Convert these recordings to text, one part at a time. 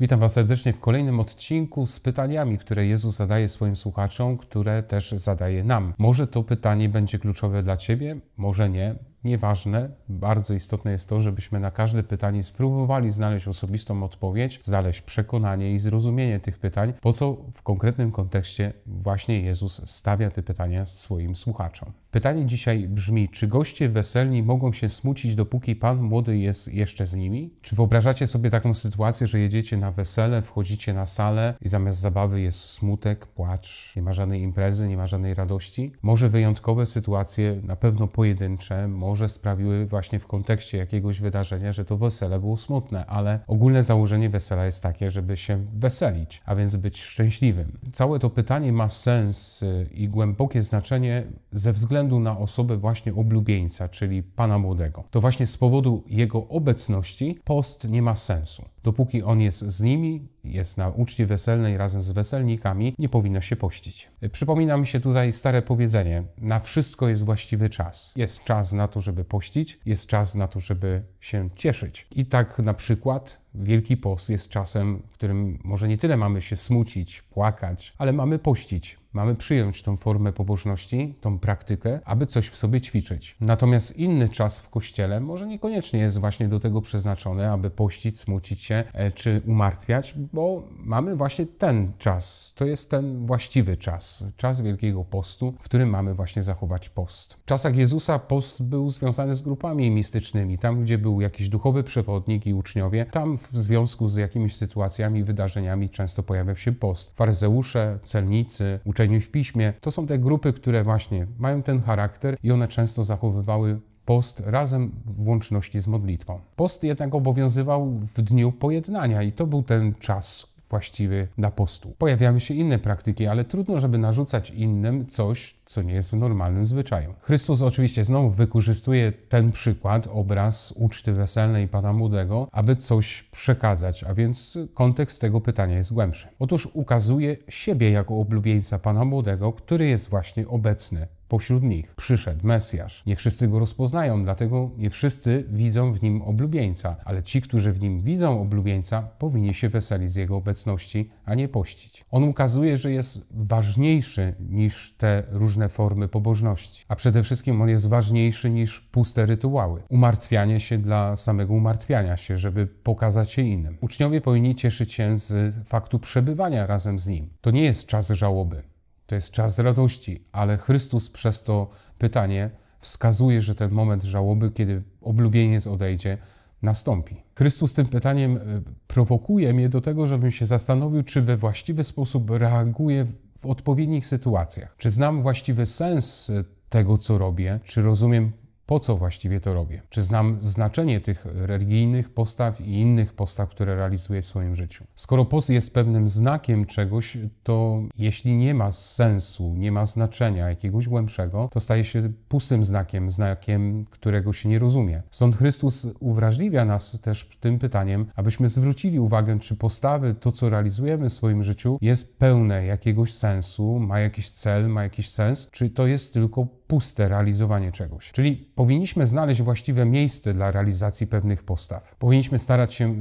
Witam Was serdecznie w kolejnym odcinku z pytaniami, które Jezus zadaje swoim słuchaczom, które też zadaje nam. Może to pytanie będzie kluczowe dla Ciebie, może nie, Nieważne, bardzo istotne jest to, żebyśmy na każde pytanie spróbowali znaleźć osobistą odpowiedź, znaleźć przekonanie i zrozumienie tych pytań, po co w konkretnym kontekście właśnie Jezus stawia te pytania swoim słuchaczom. Pytanie dzisiaj brzmi: czy goście weselni mogą się smucić, dopóki Pan młody jest jeszcze z nimi? Czy wyobrażacie sobie taką sytuację, że jedziecie na wesele, wchodzicie na salę i zamiast zabawy jest smutek, płacz, nie ma żadnej imprezy, nie ma żadnej radości? Może wyjątkowe sytuacje, na pewno pojedyncze, może może sprawiły właśnie w kontekście jakiegoś wydarzenia, że to wesele było smutne, ale ogólne założenie wesela jest takie, żeby się weselić, a więc być szczęśliwym. Całe to pytanie ma sens y, i głębokie znaczenie ze względu na osobę właśnie oblubieńca, czyli pana młodego. To właśnie z powodu jego obecności post nie ma sensu. Dopóki on jest z nimi, jest na uczcie weselnej razem z weselnikami, nie powinno się pościć. Przypomina mi się tutaj stare powiedzenie: na wszystko jest właściwy czas. Jest czas na to, żeby pościć, jest czas na to, żeby się cieszyć. I tak na przykład Wielki Post jest czasem, w którym może nie tyle mamy się smucić, płakać, ale mamy pościć. Mamy przyjąć tą formę pobożności, tą praktykę, aby coś w sobie ćwiczyć. Natomiast inny czas w kościele może niekoniecznie jest właśnie do tego przeznaczony, aby pościć, smucić się e, czy umartwiać, bo mamy właśnie ten czas. To jest ten właściwy czas, czas Wielkiego Postu, w którym mamy właśnie zachować post. W czasach Jezusa post był związany z grupami mistycznymi, tam gdzie był był jakiś duchowy przewodnik i uczniowie. Tam w związku z jakimiś sytuacjami, wydarzeniami często pojawiał się post. Faryzeusze, celnicy, uczeni w piśmie to są te grupy, które właśnie mają ten charakter i one często zachowywały post razem w łączności z modlitwą. Post jednak obowiązywał w dniu pojednania i to był ten czas właściwy dla postu. Pojawiają się inne praktyki, ale trudno, żeby narzucać innym coś, co nie jest w normalnym zwyczaju. Chrystus oczywiście znowu wykorzystuje ten przykład, obraz uczty weselnej Pana Młodego, aby coś przekazać, a więc kontekst tego pytania jest głębszy. Otóż ukazuje siebie jako oblubieńca Pana Młodego, który jest właśnie obecny Pośród nich przyszedł Mesjasz. Nie wszyscy go rozpoznają, dlatego nie wszyscy widzą w nim oblubieńca, ale ci, którzy w nim widzą oblubieńca, powinni się weselić z jego obecności, a nie pościć. On ukazuje, że jest ważniejszy niż te różne formy pobożności, a przede wszystkim on jest ważniejszy niż puste rytuały. Umartwianie się dla samego umartwiania się, żeby pokazać się innym. Uczniowie powinni cieszyć się z faktu przebywania razem z nim. To nie jest czas żałoby. To jest czas radości, ale Chrystus przez to pytanie wskazuje, że ten moment żałoby, kiedy oblubieniec odejdzie, nastąpi. Chrystus tym pytaniem y, prowokuje mnie do tego, żebym się zastanowił, czy we właściwy sposób reaguję w odpowiednich sytuacjach. Czy znam właściwy sens y, tego, co robię, czy rozumiem po co właściwie to robię? Czy znam znaczenie tych religijnych postaw i innych postaw, które realizuję w swoim życiu? Skoro post jest pewnym znakiem czegoś, to jeśli nie ma sensu, nie ma znaczenia jakiegoś głębszego, to staje się pustym znakiem, znakiem, którego się nie rozumie. Stąd Chrystus uwrażliwia nas też tym pytaniem, abyśmy zwrócili uwagę, czy postawy, to co realizujemy w swoim życiu, jest pełne jakiegoś sensu, ma jakiś cel, ma jakiś sens, czy to jest tylko puste realizowanie czegoś. Czyli powinniśmy znaleźć właściwe miejsce dla realizacji pewnych postaw. Powinniśmy starać się e,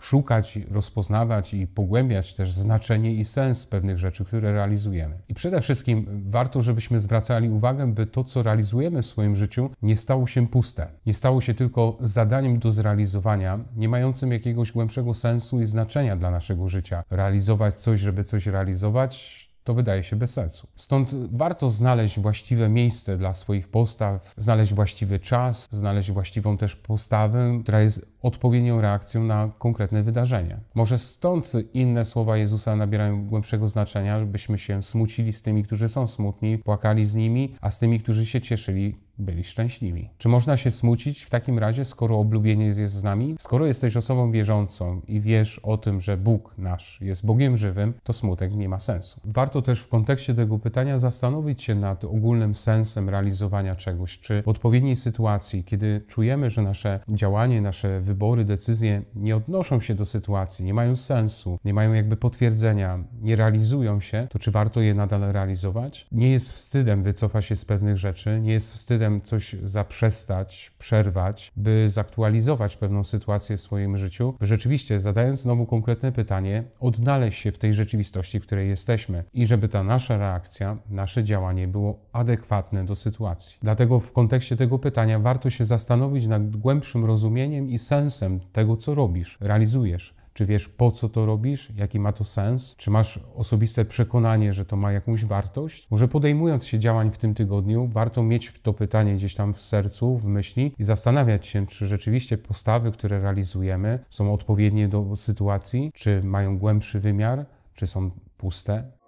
szukać, rozpoznawać i pogłębiać też znaczenie i sens pewnych rzeczy, które realizujemy. I przede wszystkim warto, żebyśmy zwracali uwagę, by to, co realizujemy w swoim życiu, nie stało się puste, nie stało się tylko zadaniem do zrealizowania, nie mającym jakiegoś głębszego sensu i znaczenia dla naszego życia. Realizować coś, żeby coś realizować, to wydaje się bez sensu. Stąd warto znaleźć właściwe miejsce dla swoich postaw, znaleźć właściwy czas, znaleźć właściwą też postawę, która jest odpowiednią reakcją na konkretne wydarzenie. Może stąd inne słowa Jezusa nabierają głębszego znaczenia, żebyśmy się smucili z tymi, którzy są smutni, płakali z nimi, a z tymi, którzy się cieszyli, byli szczęśliwi. Czy można się smucić w takim razie, skoro oblubienie jest z nami? Skoro jesteś osobą wierzącą i wiesz o tym, że Bóg nasz jest Bogiem żywym, to smutek nie ma sensu. Warto też w kontekście tego pytania zastanowić się nad ogólnym sensem realizowania czegoś, czy w odpowiedniej sytuacji, kiedy czujemy, że nasze działanie, nasze wybory, decyzje nie odnoszą się do sytuacji, nie mają sensu, nie mają jakby potwierdzenia, nie realizują się, to czy warto je nadal realizować? Nie jest wstydem wycofa się z pewnych rzeczy, nie jest wstydem potem coś zaprzestać, przerwać, by zaktualizować pewną sytuację w swoim życiu, by rzeczywiście zadając znowu konkretne pytanie, odnaleźć się w tej rzeczywistości, w której jesteśmy i żeby ta nasza reakcja, nasze działanie było adekwatne do sytuacji. Dlatego w kontekście tego pytania warto się zastanowić nad głębszym rozumieniem i sensem tego, co robisz, realizujesz. Czy wiesz, po co to robisz? Jaki ma to sens? Czy masz osobiste przekonanie, że to ma jakąś wartość? Może podejmując się działań w tym tygodniu, warto mieć to pytanie gdzieś tam w sercu, w myśli i zastanawiać się, czy rzeczywiście postawy, które realizujemy, są odpowiednie do sytuacji, czy mają głębszy wymiar, czy są puste,